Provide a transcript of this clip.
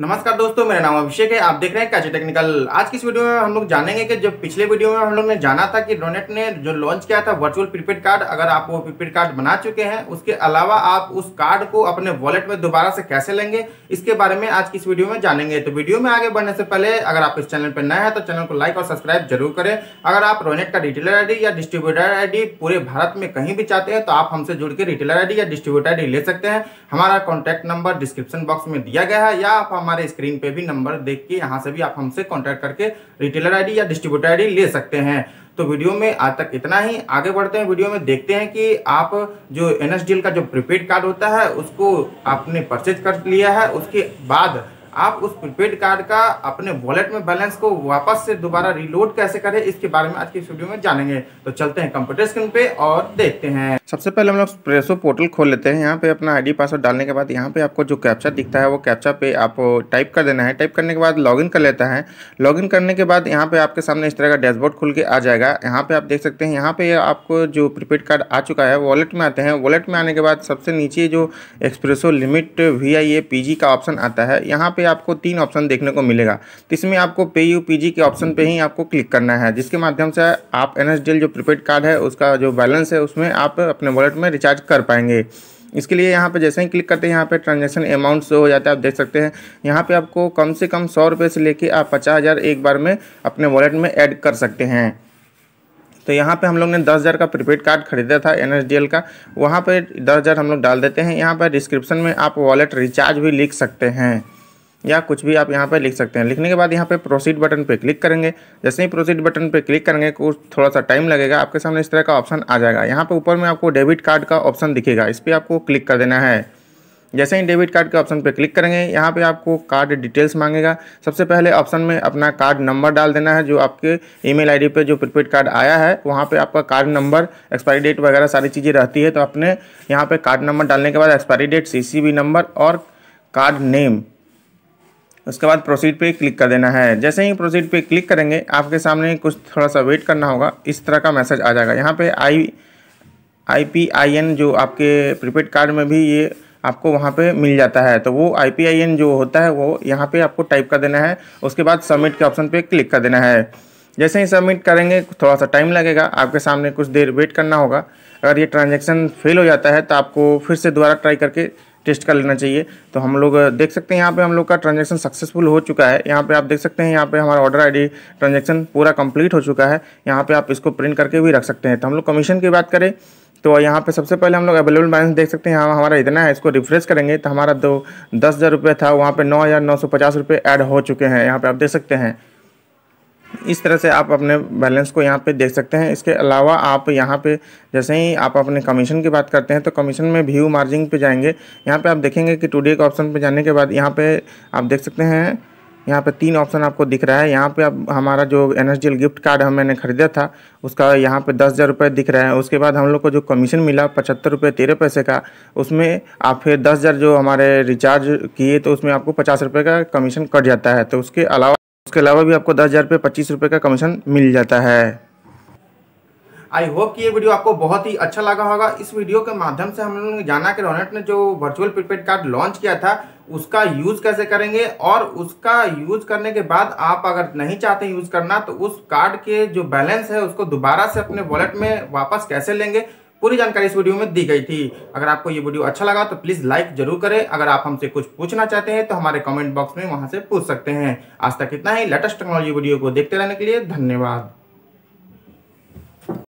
नमस्कार दोस्तों मेरा नाम अभिषेक है आप देख रहे हैं काजी टेक्निकल आज की इस वीडियो में हम लोग जानेंगे कि जब पिछले वीडियो में हम लोग ने जाना था कि डोनेट ने जो लॉन्च किया था वर्चुअल प्रीपेड कार्ड अगर आप वो प्रीपेड कार्ड बना चुके हैं उसके अलावा आप उस कार्ड को अपने वॉलेट में दोबारा से कैसे लेंगे इसके बारे में आज की इस वीडियो में जानेंगे तो वीडियो में आगे बढ़ने से पहले अगर आप इस चैनल पर नए हैं तो चैनल को लाइक और सब्सक्राइब जरूर करें अगर आप रोनेट का रिटेलर आई या डिस्ट्रीब्यूटर आई पूरे भारत में कहीं भी चाहते हैं तो आप हमसे जुड़ के रिटेलर आई या डिस्ट्रीब्यूटर आई ले सकते हैं हमारा कॉन्टैक्ट नंबर डिस्क्रिप्शन बॉक्स में दिया गया है या आप हमारे स्क्रीन पे भी नंबर देख के यहाँ से भी आप हमसे कॉन्टैक्ट करके रिटेलर आईडी या डिस्ट्रीब्यूटर आईडी ले सकते हैं तो वीडियो में आज तक इतना ही आगे बढ़ते हैं वीडियो में देखते हैं कि आप जो एन का जो प्रीपेड कार्ड होता है उसको आपने परचेज कर लिया है उसके बाद आप उस प्रीपेड कार्ड का अपने वॉलेट में बैलेंस को वापस से दोबारा रिलोड कैसे करें इसके बारे में आज की वीडियो में जानेंगे तो चलते हैं कंप्यूटर स्क्रीन पे और देखते हैं सबसे पहले हम लोग प्रेसो पोर्टल खोल लेते हैं यहाँ पे अपना आईडी पासवर्ड डालने के बाद यहाँ पे आपको जो कैप्चा दिखता है वो कैप्चा पे आप टाइप कर देना है टाइप करने के बाद लॉगिन कर लेता है लॉगिन करने के बाद यहाँ पे आपके सामने इस तरह का डैशबोर्ड खुल के आ जाएगा यहाँ पे आप देख सकते हैं यहाँ पे आपको जो प्रीपेड कार्ड आ चुका है वॉलेट में आते हैं वॉलेट में आने के बाद सबसे नीचे जो एक्सप्रेसो limit V I A P G का ऑप्शन आता है यहाँ पे आपको तीन ऑप्शन देखने को मिलेगा तो इसमें आपको पे यू पी के ऑप्शन पे ही आपको क्लिक करना है जिसके माध्यम से आप एन जो प्रीपेड कार्ड है उसका जो बैलेंस है उसमें आप अपने वॉलेट में रिचार्ज कर पाएंगे इसके लिए यहाँ पे जैसे ही क्लिक करते हैं यहाँ पे ट्रांजेक्शन अमाउंट शो हो जाता है आप देख सकते हैं यहाँ पे आपको कम से कम सौ रुपये से लेके आप पचास हज़ार एक बार में अपने वॉलेट में ऐड कर सकते हैं तो यहाँ पे हम लोग ने दस हज़ार का प्रीपेड कार्ड खरीदा था एन का वहाँ पे दस हज़ार हम लोग डाल देते हैं यहाँ पर डिस्क्रिप्शन में आप वॉलेट रिचार्ज भी लिख सकते हैं या कुछ भी आप यहाँ पर लिख सकते हैं लिखने के बाद यहाँ पर प्रोसीड बटन पर क्लिक करेंगे जैसे ही प्रोसीड बटन पर क्लिक करेंगे कुछ थोड़ा सा टाइम लगेगा आपके सामने इस तरह का ऑप्शन आ जाएगा यहाँ पर ऊपर में आपको डेबिट कार्ड का ऑप्शन दिखेगा इस पर आपको क्लिक कर देना है जैसे ही डेबिट कार्ड के ऑप्शन पर क्लिक करेंगे यहाँ पे आपको कार्ड डिटेल्स मांगेगा सबसे पहले ऑप्शन में अपना कार्ड नंबर डाल देना है जो आपके ईमेल आईडी पे जो प्रीपेड कार्ड आया है वहाँ पे आपका कार्ड नंबर एक्सपायरी डेट वगैरह सारी चीज़ें रहती है तो अपने यहाँ पे कार्ड नंबर डालने के बाद एक्सपायरी डेट सी नंबर और कार्ड नेम उसके बाद प्रोसीड पे क्लिक कर देना है जैसे ही प्रोसीड पे क्लिक करेंगे आपके सामने कुछ थोड़ा सा वेट करना होगा इस तरह का मैसेज आ जाएगा यहाँ पे आई आई पी आई एन जो आपके प्रीपेड कार्ड में भी ये आपको वहाँ पे मिल जाता है तो वो आई पी आई एन जो होता है वो यहाँ पे आपको टाइप कर देना है उसके बाद सबमिट के ऑप्शन पे क्लिक कर देना है जैसे ही सबमिट करेंगे थोड़ा सा टाइम लगेगा आपके सामने कुछ देर वेट करना होगा अगर ये ट्रांजेक्शन फेल हो जाता है तो आपको फिर से दोबारा ट्राई करके टेस्ट कर लेना चाहिए तो हम लोग देख सकते हैं यहाँ पे हम लोग का ट्रांजेक्शन सक्सेसफुल हो चुका है यहाँ पे आप देख सकते हैं यहाँ पे हमारा ऑर्डर आईडी ट्रांजेक्शन पूरा कंप्लीट हो चुका है यहाँ पे आप इसको प्रिंट करके भी रख सकते हैं तो हम लोग कमीशन की बात करें तो यहाँ पे सबसे पहले हम लोग अवेलेबल बैलेंस देख सकते हैं यहाँ हमारा इतना है इसको रिफ्रेश करेंगे तो हमारा दो दस हज़ार रुपये था वहाँ पर नौ हज़ार नौ सौ पचास रुपये ऐड हो चुके हैं यहाँ पर आप देख सकते हैं इस तरह से आप अपने बैलेंस को यहाँ पे देख सकते हैं इसके अलावा आप यहाँ पे जैसे ही आप अपने कमीशन की बात करते हैं तो कमीशन में व्यू मार्जिन पे जाएंगे यहाँ पे आप देखेंगे कि टूडे के ऑप्शन पे जाने के बाद यहाँ पे आप देख सकते हैं यहाँ पे तीन ऑप्शन आपको दिख रहा है यहाँ पे आप हमारा जो एन गिफ्ट कार्ड हम मैंने खरीदा था उसका यहाँ पे दस हज़ार रुपये दिख रहा है उसके बाद हम लोग को जो कमीशन मिला पचहत्तर रुपये तेरह पैसे का उसमें आप फिर दस हज़ार जो हमारे रिचार्ज किए तो उसमें आपको पचास रुपये का कमीशन कट जाता है तो उसके अलावा उसके अलावा भी आपको दस हज़ार रुपये पच्चीस रुपये का कमीशन मिल जाता है आई होप कि ये वीडियो आपको बहुत ही अच्छा लगा होगा इस वीडियो के माध्यम से हम लोगों ने जाना कि रोनेट ने जो वर्चुअल प्रीपेड कार्ड लॉन्च किया था उसका यूज़ कैसे करेंगे और उसका यूज़ करने के बाद आप अगर नहीं चाहते यूज़ करना तो उस कार्ड के जो बैलेंस है उसको दोबारा से अपने वॉलेट में वापस कैसे लेंगे पूरी जानकारी इस वीडियो में दी गई थी अगर आपको ये वीडियो अच्छा लगा तो प्लीज़ लाइक जरूर करें अगर आप हमसे कुछ पूछना चाहते हैं तो हमारे कमेंट बॉक्स में वहाँ से पूछ सकते हैं आज तक इतना ही लेटेस्ट टेक्नोलॉजी वीडियो को देखते रहने के लिए धन्यवाद